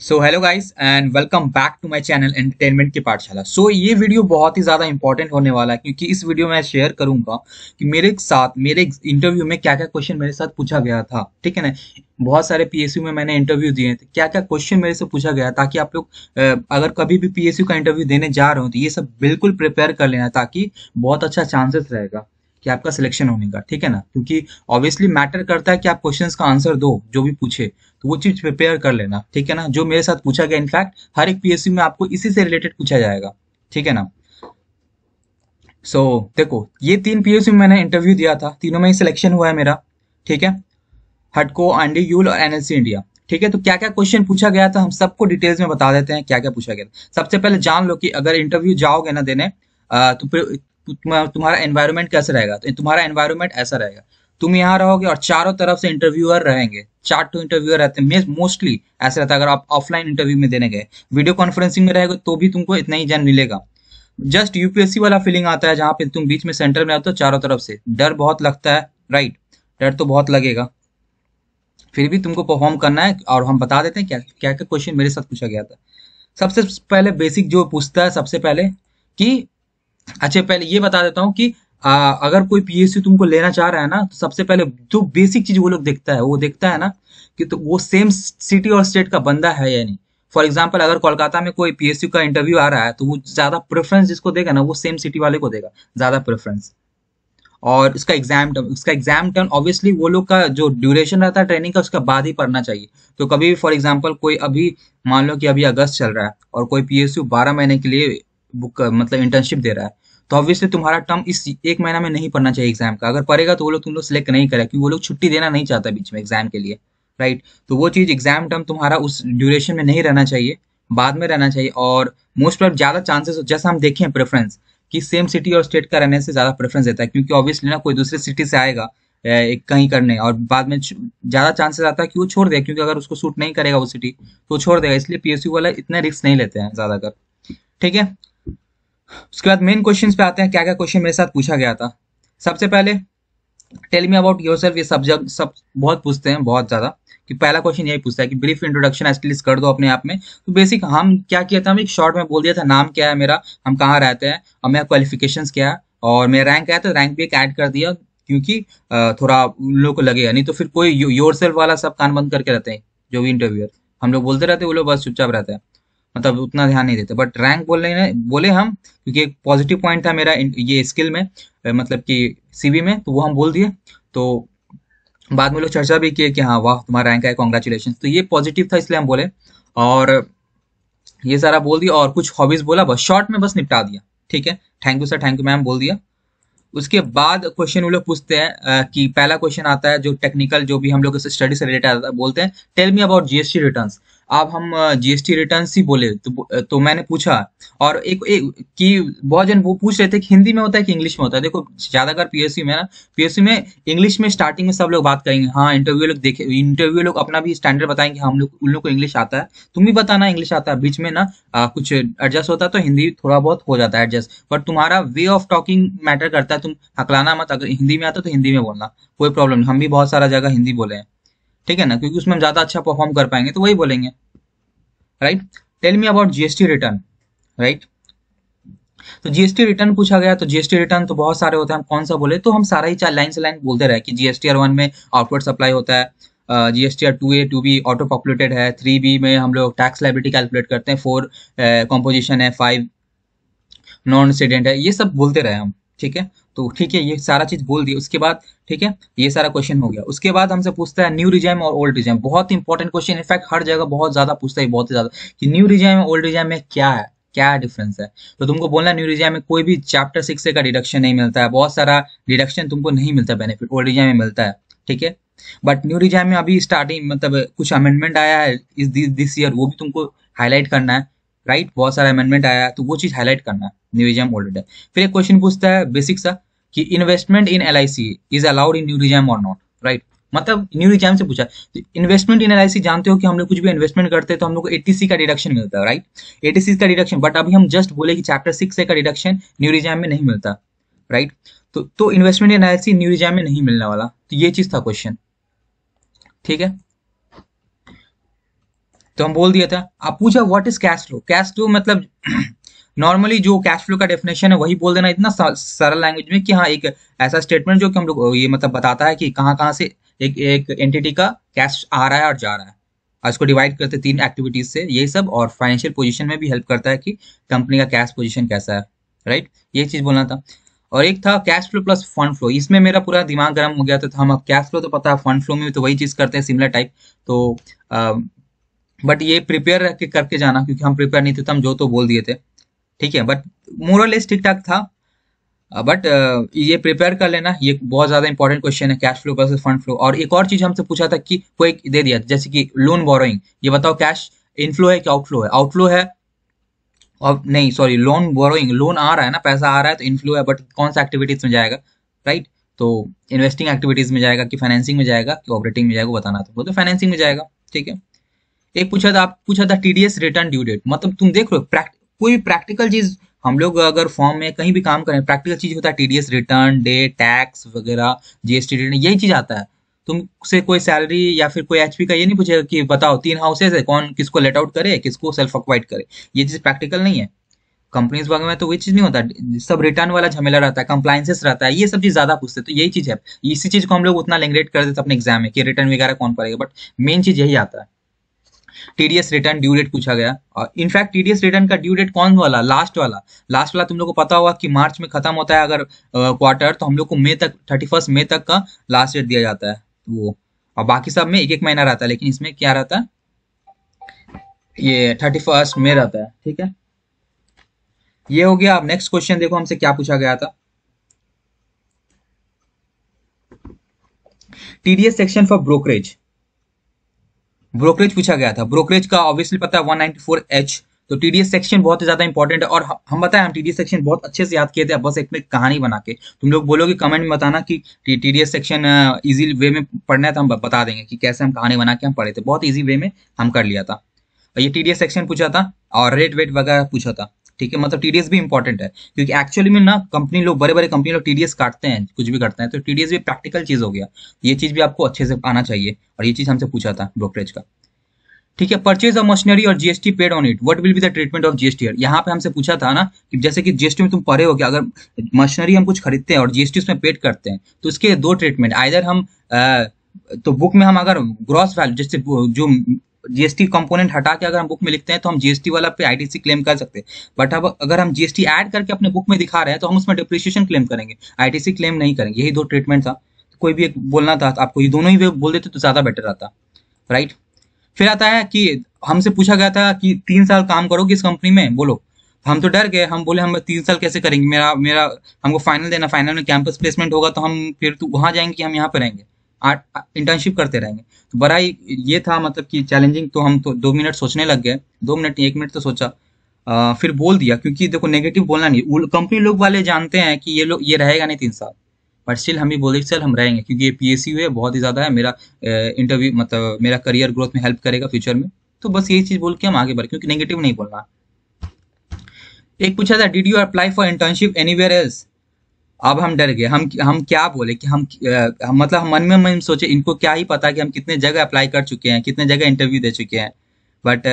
So hello guys and welcome back to my channel entertainment की पाठशाला सो so, ये video बहुत ही ज़्यादा इंपॉर्टेंट होने वाला है क्योंकि इस वीडियो में शेयर करूंगा कि मेरे साथ मेरे इंटरव्यू में क्या क्या क्वेश्चन मेरे साथ पूछा गया था ठीक है ना बहुत सारे पीएसयू में मैंने इंटरव्यू दिए थे क्या क्या क्वेश्चन मेरे से पूछा गया ताकि आप लोग अगर कभी भी पीएसयू का इंटरव्यू देने जा रहे हो तो ये सब बिल्कुल प्रिपेयर कर लेना ताकि बहुत अच्छा चांसेस रहेगा कि आपका सिलेक्शन होने का ठीक है ना क्योंकि ऑब्वियसली मैटर करता है कि आप क्वेश्चंस का आंसर दो जो भी पूछे तो वो चीज प्रिपेयर कर लेना ठीक है ना जो मेरे साथ पूछा गया इनफैक्ट हर एक पीएससी में आपको इसी से रिलेटेड पूछा जाएगा ठीक है ना सो so, देखो ये तीन पीएससी में मैंने इंटरव्यू दिया था तीनों में ही सिलेक्शन हुआ है मेरा ठीक है हटको आंडी यूल और एनएलसी इंडिया ठीक है तो क्या क्या क्वेश्चन पूछा गया था हम सबको डिटेल्स में बता देते हैं क्या क्या पूछा गया था सबसे पहले जान लो कि अगर इंटरव्यू जाओगे ना देने तो तुम्हारा एनवायरमेंट कैसे रहेगा तो तुम्हारा एनवायरमेंट ऐसा रहेगा तुम यहाँ रहोगे और चारों तरफ से इंटरव्यूअर रहेंगे चार टू तो इंटरव्यूअर रहते हैं मोस्टली ऐसे रहता है अगर आप ऑफलाइन इंटरव्यू में देने गए वीडियो कॉन्फ्रेंसिंग में रहेगा तो भी तुमको इतना ही जन मिलेगा जस्ट यूपीएससी वाला फीलिंग आता है जहाँ पे तुम बीच में सेंटर में आते हो चारों तरफ से डर बहुत लगता है राइट डर तो बहुत लगेगा फिर भी तुमको परफॉर्म करना है और हम बता देते हैं क्या क्या क्या क्वेश्चन मेरे साथ पूछा गया था सबसे पहले बेसिक जो पूछता है सबसे पहले कि अच्छा पहले ये बता देता हूँ कि आ, अगर कोई पीएसयू तुमको लेना चाह रहा है ना तो सबसे पहले जो बेसिक चीज वो लोग देखता है वो देखता है ना कि तो वो सेम सिटी और स्टेट का बंदा है या नहीं फॉर एग्जाम्पल अगर कोलकाता में कोई पीएसयू का इंटरव्यू आ रहा है तो वो ज्यादा प्रेफरेंस जिसको देगा ना वो सेम सिटी वाले को देगा ज्यादा प्रेफरेंस और इसका एग्जाम टर्म इसका एग्जाम टर्म ऑब्वियसली वो लोग का जो ड्यूरेशन रहता है ट्रेनिंग का उसका बाद ही पढ़ना चाहिए तो कभी भी फॉर एग्जाम्पल कोई अभी मान लो कि अभी अगस्त चल रहा है और कोई पीएसयू बारह महीने के लिए बुक मतलब इंटर्नशिप दे रहा है तो ऑब्वियसली तुम्हारा टर्म इस एक महीना में नहीं पढ़ना चाहिए एग्जाम का अगर पड़ेगा तो वो लोग तुम लोग सिलेक्ट नहीं करेगा क्योंकि वो लोग छुट्टी देना नहीं चाहता बीच में एग्जाम के लिए राइट तो वो चीज़ एग्जाम टर्म तुम्हारा उस ड्यूरेशन में नहीं रहना चाहिए बाद में रहना चाहिए और मोस्ट ऑफ ज़्यादा चांसेस जैसा हम देखें प्रेफरेंस कि सेम सिटी और स्टेट का रहने से ज़्यादा प्रेफरेंस देता है क्योंकि ऑब्वियसली ना कोई दूसरे सिटी से आएगा एक कहीं करने और बाद में ज़्यादा चांसेस आता है कि वो छोड़ देगा क्योंकि अगर उसको सूट नहीं करेगा वो सिटी तो छोड़ देगा इसलिए पीएसयू वाला इतना रिस्क नहीं लेते हैं ज़्यादातर ठीक है उसके बाद मेन क्वेश्चन पे आते हैं क्या क्या क्वेश्चन मेरे साथ पूछा गया था सबसे पहले tell me about yourself ये सब जब सब बहुत पूछते हैं बहुत ज़्यादा कि पहला क्वेश्चन यही पूछता है कि ब्रीफ इंट्रोडक्शन एटलीस्ट कर दो अपने आप में तो बेसिक हम क्या किया था हम एक शॉर्ट में बोल दिया था नाम क्या है मेरा हम कहाँ रहते हैं और मेरा क्वालिफिकेशन क्या है और मेरा रैंक क्या है तो रैंक भी एक ऐड कर दिया क्योंकि थोड़ा लोग को लगेगा नहीं तो फिर कोई योर सेल्फ वाला सब कान बंद करके रहते हैं जो भी इंटरव्यूअर हम लोग बोलते रहते हैं वो लोग बस चुपचाप रहते हैं मतलब उतना ध्यान नहीं देते बट रैंक बोले बोले हम क्योंकि एक पॉजिटिव पॉइंट था मेरा ये स्किल में मतलब कि सीवी में तो वो हम बोल दिए तो बाद में लोग चर्चा भी किए कि हाँ वाह तुम्हारा रैंक है कॉन्ग्रेचुलेशन तो ये पॉजिटिव था इसलिए हम बोले और ये सारा बोल दिया और कुछ हॉबीज बोला बस शॉर्ट में बस निपटा दिया ठीक है thank you sir thank you ma'am बोल दिया उसके बाद क्वेश्चन वो लोग पूछते हैं कि पहला क्वेश्चन आता है जो टेक्निकल जो भी हम लोग स्टडी से रिलेटेड बोलते हैं tell me about GST returns अब हम जीएसटी रिटर्न ही बोले तो, तो मैंने पूछा और एक, एक कि बहुत जन वो पूछ रहे थे कि हिंदी में होता है कि इंग्लिश में होता है देखो ज्यादातर पीएससी में ना पीएससी में इंग्लिश में स्टार्टिंग में सब लोग बात करेंगे हाँ इंटरव्यू लोग देखे इंटरव्यू लोग अपना भी स्टैंडर्ड बताएंगे हम लोग उन लोग को इंग्लिश आता है तुम भी बताना इंग्लिश आता है बीच में ना आ, कुछ एडजस्ट होता है तो हिंदी थोड़ा बहुत हो जाता है एडजस्ट बट तुम्हारा वे ऑफ टॉकिंग मैटर करता है तुम हकलाना मत अगर हिंदी में आता तो हिंदी में बोलना कोई प्रॉब्लम नहीं हम भी बहुत सारा जगह हिंदी बोले हैं ठीक है ना क्योंकि उसमें हम ज्यादा अच्छा परफॉर्म कर पाएंगे तो वही बोलेंगे right tell me about GST return right तो जीएसटी रिटर्न पूछा गया तो जीएसटी रिटर्न तो बहुत सारे होते हैं हम कौन सा बोले तो हम सारा ही चार लाइन से लाइन बोलते रहे कि जीएसटी आर वन में आउटवर्ड सप्लाई होता है GST R two A two B auto populated है थ्री बी में हम लोग टैक्स लाइबिलिटी कैलकुलेट करते हैं फोर uh, है फाइव नॉन रेसिडेंट है ये सब बोलते रहे हम ठीक है तो ठीक है ये सारा चीज बोल दिया उसके बाद ठीक है ये सारा क्वेश्चन हो गया उसके बाद हमसे पूछता है न्यू रिजाइम और ओल्ड रिजाइम बहुत इंपॉर्टेंट क्वेश्चन इनफैक्ट हर जगह बहुत ज्यादा पूछता है बहुत ज्यादा कि न्यू रिजाइम ओल्ड रिजाइम में क्या है क्या डिफरेंस है तो तुमको बोलना न्यू रिजाइम में कोई भी चैप्टर सिक्स का डिडक्शन नहीं मिलता है बहुत सारा डिडक्शन तुमको नहीं मिलता बेनिफिट ओल्ड रिजाइम में मिलता है ठीक है बट न्यू रिजाइम में अभी स्टार्टिंग मतलब कुछ अमेंडमेंट आया है इस दिस ईयर वो भी तुमको हाईलाइट करना है राइट बहुत सारा अमेंडमेंट आया तो वो चीज हाईलाइट करना न्यूरिजम ओल्ड है फिर एक क्वेश्चन पूछता है बेसिक सा कि investment in L is allowed in new new regime और नॉट राइट मतलब न्यू रिजाम से पूछा तो इन्वेस्टमेंट इन सी जानते हो कि हम लोग कुछ भी इन्वेस्टमेंट करते हैं तो हम लोग को एटीसी का डिडक्शन मिलता है राइट एटीसी का डिडक्शन बट अभी हम जस्ट बोले कि चैप्टर सिक्स का डिडक्शन न्यू रिजाम में नहीं मिलता राइट तो तो investment in LIC new exam में नहीं मिलने वाला तो ये चीज था क्वेश्चन ठीक है तो हम बोल दिया था आप पूछा what is cash flow cash flow मतलब नॉर्मली जो कैश फ्लो का डेफिनेशन है वही बोल देना इतना सरल लैंग्वेज में कि हाँ एक ऐसा स्टेटमेंट जो कि हम लोग ये मतलब बताता है कि कहाँ कहाँ से एक एक एंटिटी का कैश आ रहा है और जा रहा है और इसको डिवाइड करते तीन एक्टिविटीज से ये सब और फाइनेंशियल पोजिशन में भी हेल्प करता है कि कंपनी का कैश पोजिशन कैसा है राइट ये चीज बोलना था और एक था cash flow plus fund flow इसमें मेरा पूरा दिमाग गर्म हो गया था, था तो हम अब कैश फ्लो तो पता है फंड फ्लो में भी तो वही चीज करते हैं सिमिलर टाइप तो बट ये प्रिपेयर करके जाना क्योंकि हम प्रिपेयर नहीं थे तो हम जो तो बोल दिए थे ठीक है बट मोरलेस ठीक ठाक था बट uh, uh, ये प्रिपेयर कर लेना ये बहुत ज़्यादा इंपॉर्टेंट क्वेश्चन है cash flow versus fund flow और एक और चीज़ हमसे पूछा था कि कोई दे दिया जैसे कि लोन बोरोइंग ये बताओ कैश इनफ्लो है कि आउटफ्लो है आउटफ्लो है और नहीं सॉरी लोन बोरोइंग लोन आ रहा है ना पैसा आ रहा है तो इनफ्लो है बट कौन सा एक्टिविटीज़ में जाएगा राइट तो इन्वेस्टिंग एक्टिविटीज़ में जाएगा कि फाइनेंसिंग में जाएगा कि ऑपरेटिंग में जाएगा बताना तो बोलते फाइनेंसिंग में जाएगा ठीक है एक पूछा था आप पूछा था टीडीएस रिटर्न ड्यू डेट मतलब तुम देख लो कोई भी प्रैक्टिकल चीज हम लोग अगर फॉर्म में कहीं भी काम करें प्रैक्टिकल चीज होता है टीडीएस रिटर्न डे टैक्स वगैरह जीएसटी रिटर्न यही चीज आता है तुमसे कोई सैलरी या फिर कोई एचपी का ये नहीं पूछेगा कि बताओ तीन हाउसेज है कौन किसको लेट आउट करे किसको सेल्फ अक्वाइड करे ये चीज प्रैक्टिकल नहीं है कंपनीज वगैरह में तो ये चीज नहीं होता सब रिटर्न वाला झमेला रहता है कंप्लाइंसेस रहता है ये सब चीज ज्यादा पूछते तो यही चीज है इसी चीज को हम लोग उतना लेंगरेट कर देते अपने एग्जाम में कि रिटर्न वगैरह कौन पड़ेगा बट मेन चीज यही आता है टीडीएस रिटर्न ड्यू डेट पूछा गया और इनफैक्ट टीडीएस रिटर्न का ड्यू डेट कौन वाला लास्ट वाला लास्ट वाला तुम लोग को पता होगा कि मार्च में खत्म होता है अगर क्वार्टर तो हम लोग को मई तक थर्टी फर्स्ट मई तक का लास्ट डेट दिया जाता है वो और बाकी सब में एक एक महीना रहता है लेकिन इसमें क्या रहता है ये थर्टी फर्स्ट में रहता है ठीक है ये हो गया अब नेक्स्ट क्वेश्चन देखो हमसे क्या पूछा गया था TDS section for brokerage brokerage पूछा गया था ब्रोकरेज का ऑब्वियसली पता है फोर एच तो टीडीएस सेक्शन बहुत ज्यादा इंपॉर्टेंट है और हम बताएं हम टीडीएस सेक्शन बहुत अच्छे से याद किए थे बस एक में कहानी बना के तुम लोग बोलोगे कमेंट में बताना कि टीडीएस सेक्शन इजी वे में पढ़ना है तो हम बता देंगे कि कैसे हम कहानी बना के हम पढ़े थे बहुत ईजी वे में हम कर लिया था ये टीडीएस सेक्शन पूछा था और रेट वेट वगैरह पूछा था ठीक है मतलब टीडीएस भी इंपॉर्टेंट है क्योंकि एक्चुअली में ना कंपनी लोग बड़े बड़े कंपनी लोग टीडीएस काटते हैं कुछ भी करते हैं तो टीडीएस भी प्रैक्टिकल चीज हो गया ये चीज भी आपको अच्छे से आना चाहिए और ये चीज हमसे पूछा था ब्रोकरेज का ठीक है परचेज ऑफ मशीनरी और GST paid on it what will be the treatment of GST यहाँ पे हमसे पूछा था ना कि जैसे कि जीएसटी में तुम पढ़े हो कि अगर मशीनरी हम कुछ खरीदते हैं और जीएसटी उसमें पेड करते हैं तो उसके दो ट्रीटमेंट आइर हम आ, तो बुक में हम अगर ग्रॉस वैल्यू जैसे जो जीएसटी कंपोनेंट हटा के अगर हम बुक में लिखते हैं तो हम जीएसटी वाला पे आईटीसी क्लेम कर सकते हैं बट अब अगर हम जीएसटी ऐड करके अपने बुक में दिखा रहे हैं तो हम उसमें डिप्रिशिएशन क्लेम करेंगे आईटीसी क्लेम नहीं करेंगे यही दो ट्रीटमेंट था तो कोई भी एक बोलना था तो आपको ये दोनों ही बोल देते तो ज्यादा बेटर रहता राइट फिर आता है कि हमसे पूछा गया था कि तीन साल काम करोगे इस कंपनी में बोलो हम तो डर गए हम बोले हम तीन साल कैसे करेंगे मेरा मेरा हमको फाइनल देना फाइनल में कैंपस प्लेसमेंट होगा तो हम फिर तो वहां जाएंगे कि हम यहाँ पर रहेंगे इंटर्नशिप करते रहेंगे तो बड़ा ही ये था मतलब कि चैलेंजिंग तो हम तो दो मिनट सोचने लग गए दो मिनट एक मिनट तो सोचा आ, फिर बोल दिया क्योंकि देखो नेगेटिव बोलना नहीं कंपनी लोग वाले जानते हैं कि ये लोग ये रहेगा नहीं तीन साल बट स्टिल हम भी बोले चल हम रहेंगे क्योंकि ये पी है बहुत ही ज़्यादा है मेरा इंटरव्यू मतलब मेरा करियर ग्रोथ में हेल्प करेगा फ्यूचर में तो बस यही चीज़ बोल के हम आगे बढ़े क्योंकि नेगेटिव नहीं बोलना एक पूछा था did you apply for internship anywhere else अब हम डर गए हम हम क्या बोले कि हम, हम मतलब हम मन में मन सोचे इनको क्या ही पता कि हम कितने जगह अप्लाई कर चुके हैं कितने जगह इंटरव्यू दे चुके हैं बट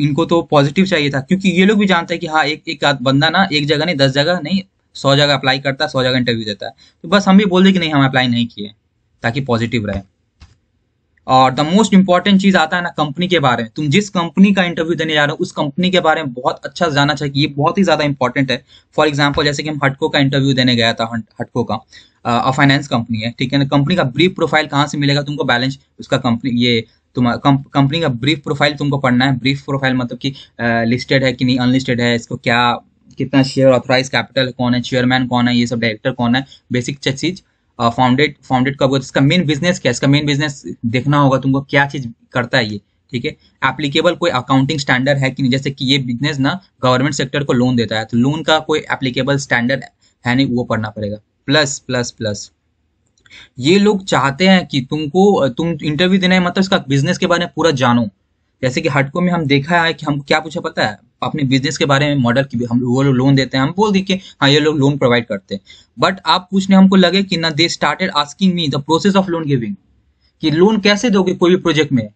इनको तो पॉजिटिव चाहिए था क्योंकि ये लोग भी जानते हैं कि हाँ एक एक बंदा ना एक जगह नहीं दस जगह नहीं सौ जगह अप्लाई करता है सौ जगह इंटरव्यू देता है तो बस हम भी बोल दें कि नहीं हम अप्लाई नहीं किए ताकि पॉजिटिव रहे और द मोस्ट इंपॉर्टेंट चीज आता है ना कंपनी के बारे में तुम जिस कंपनी का इंटरव्यू देने जा रहे हो उस कंपनी के बारे में बहुत अच्छा जाना चाहिए ये बहुत ही ज्यादा इंपॉर्टेंट है फॉर एग्जाम्पल जैसे कि हम हटको का इंटरव्यू देने गया था हटको का फाइनेंस कंपनी है ठीक है ना कंपनी का ब्रीफ प्रोफाइल कहाँ से मिलेगा तुमको बैलेंस उसका कंपनी ये कंपनी का ब्रीफ प्रोफाइल तुमको पढ़ना है ब्रीफ प्रोफाइल मतलब कि लिस्टेड है कि नहीं अनलिस्टेड है इसको क्या कितना शेयर ऑथराइज कैपिटल कौन है चेयरमैन कौन है ये सब डायरेक्टर कौन है बेसिक चीज फाउंडेड फाउंडेड कब हुआ तो इसका मेन बिजनेस क्या है इसका मेन बिजनेस देखना होगा तुमको क्या चीज करता है ये ठीक है एप्लीकेबल कोई अकाउंटिंग स्टैंडर्ड है कि नहीं जैसे कि ये बिजनेस ना गवर्नमेंट सेक्टर को लोन देता है तो लोन का कोई एप्लीकेबल स्टैंडर्ड है नहीं वो पढ़ना पड़ेगा प्लस प्लस प्लस ये लोग चाहते हैं कि तुमको तुम इंटरव्यू देना है मतलब इसका बिजनेस के बारे में पूरा जानो जैसे कि हटको में हम देखा है कि हम क्या पूछा पता है अपने बिजनेस के बारे में मॉडल की हम वो लोग लोन देते हैं हम बोल दी कि हाँ ये लोग लोन प्रोवाइड करते हैं बट आप पूछने हमको लगे कि ना they started asking me the process of loan giving कि लोन कैसे दोगे कोई भी प्रोजेक्ट में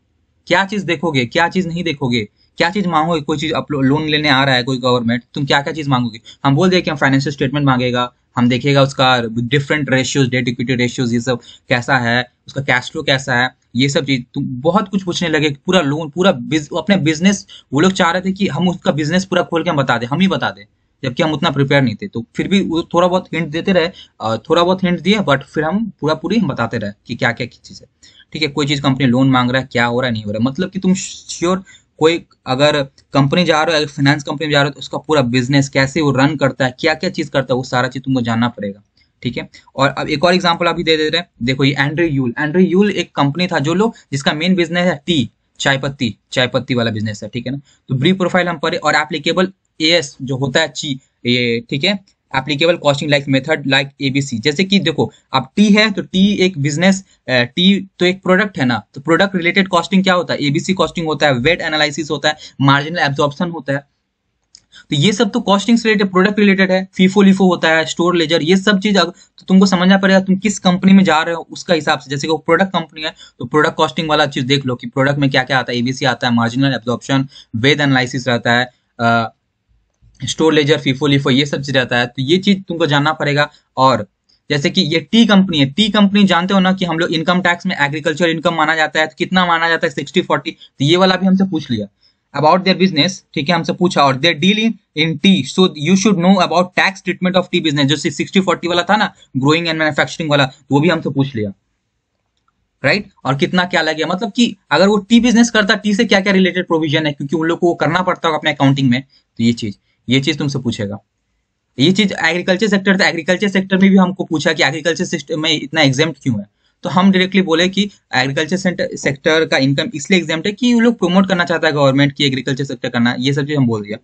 क्या चीज देखोगे क्या चीज नहीं देखोगे क्या चीज़ मांगोगे कोई चीज़ लोन लेने आ रहा है कोई गवर्नमेंट तुम क्या क्या चीज़ मांगोगे हम बोल दे कि हम फाइनेंशियल स्टेटमेंट मांगेगा हम देखेगा उसका different ratios debt equity ratios ये सब कैसा है उसका कैश फ्लो कैसा है ये सब चीज तुम बहुत कुछ पूछने लगे पूरा लोन पूरा बिज, अपने बिजनेस वो लोग चाह रहे थे कि हम उसका बिजनेस पूरा खोल के हम बता दे हम ही बता दे जबकि हम उतना प्रिपेयर नहीं थे तो फिर भी वो थोड़ा बहुत हिंट देते रहे थोड़ा बहुत हिंट दिए बट फिर हम पूरा पूरी हम बताते रहे कि क्या क्या चीज़ है ठीक है कोई चीज़ कंपनी लोन मांग रहा है क्या हो रहा है नहीं हो रहा है मतलब कि तुम श्योर कोई अगर कंपनी जा रहे हो अगर फाइनेंस कंपनी में जा रहे हो तो उसका पूरा बिजनेस कैसे वो रन करता है क्या क्या चीज़ करता है वो सारा चीज़ तुमको जानना पड़ेगा ठीक है और अब एक और एग्जाम्पल अभी दे दे रहे हैं देखो ये एंड्रू यूल एंड्रू यूल एक कंपनी था जो लोग जिसका मेन बिजनेस है टी चाय पत्ती चाय पत्ती वाला बिजनेस है ठीक है ना तो ब्री प्रोफाइल हम पढ़े और एप्लीकेबल ए एस जो होता है ची ये ठीक है applicable costing like method like ABC जैसे कि देखो अब टी है तो टी एक बिजनेस टी तो एक प्रोडक्ट है ना तो प्रोडक्ट रिलेटेड कॉस्टिंग क्या होता है एबीसी कॉस्टिंग होता है वेट एनालिसिस होता है मार्जिनल एब्जॉर्प्शन होता है तो ये सब तो कॉस्टिंग रिलेटेड प्रोडक्ट रिलेटेड है फीफो लिफो होता है स्टोर लेजर ये सब चीज अगर तो तुमको समझना पड़ेगा तुम किस कंपनी में जा रहे हो उसका हिसाब से जैसे कि वो प्रोडक्ट कंपनी है तो प्रोडक्ट कॉस्टिंग वाला चीज देख लो कि प्रोडक्ट में क्या क्या आता है एबीसी आता है मार्जिनल एब्जॉर्प्शन वेद एनालिसिस रहता है स्टोर लेजर फीफो लिफो ये सब चीज रहता है तो ये चीज तुमको जानना पड़ेगा और जैसे कि ये टी कंपनी है टी कंपनी जानते हो ना कि हम लोग इनकम टैक्स में एग्रीकल्चर इनकम माना जाता है तो कितना माना जाता है सिक्सटी फोर्टी तो ये वाला भी हमसे पूछ लिया अबाउट देयर बिजनेस ठीक है हमसे पूछा और there deal in in tea so you should know about tax treatment of tea business जो सिक्सटी फोर्टी वाला था ना ग्रोइंग एंड मैन्युफैक्चरिंग वाला वो भी हमसे पूछ लिया राइट right? और कितना क्या लग गया मतलब कि अगर वो टी बिजनेस करता टी से क्या क्या रिलेटेड प्रोविजन है क्योंकि उन लोग को वो करना पड़ता होगा अपने अकाउंटिंग में तो ये चीज ये चीज तुमसे पूछेगा ये चीज एग्रीकल्चर सेक्टर था एग्रीकल्चर सेक्टर में भी हमको पूछा कि एग्रीकल्चर सिस्टम में इतना एग्जाम क्यों है तो हम डायरेक्टली बोले कि एग्रीकल्चर सेक्टर का इनकम इसलिए एग्जाम है कि वो लोग प्रमोट करना चाहता है गवर्नमेंट की एग्रीकल्चर सेक्टर करना ये सब चीज हम बोल दिया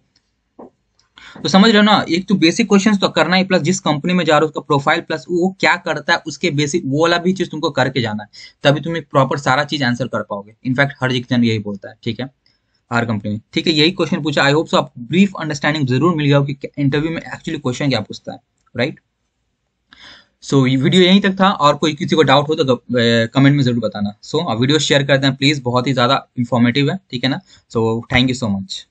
तो समझ रहे हो ना एक तो बेसिक क्वेश्चंस तो करना ही प्लस जिस कंपनी में जा रहे हो उसका प्रोफाइल प्लस वो क्या करता है उसके बेसिक वो वाला भी चीज तुमको करके जाना है तभी तुम एक प्रॉपर सारा चीज आंसर कर पाओगे इनफैक्ट हर जन यही बोलता है ठीक है आर कंपनी में ठीक है यही क्वेश्चन पूछा आई होप सो आप ब्रीफ अंडरस्टैंडिंग जरूर मिल गया हो कि इंटरव्यू में एक्चुअली क्वेश्चन क्या पूछता है राइट सो so, वीडियो यहीं तक था और कोई किसी को डाउट हो तो कमेंट में जरूर बताना सो so, आप वीडियो शेयर करते हैं प्लीज बहुत ही ज्यादा इन्फॉर्मेटिव है ठीक है ना so thank you so much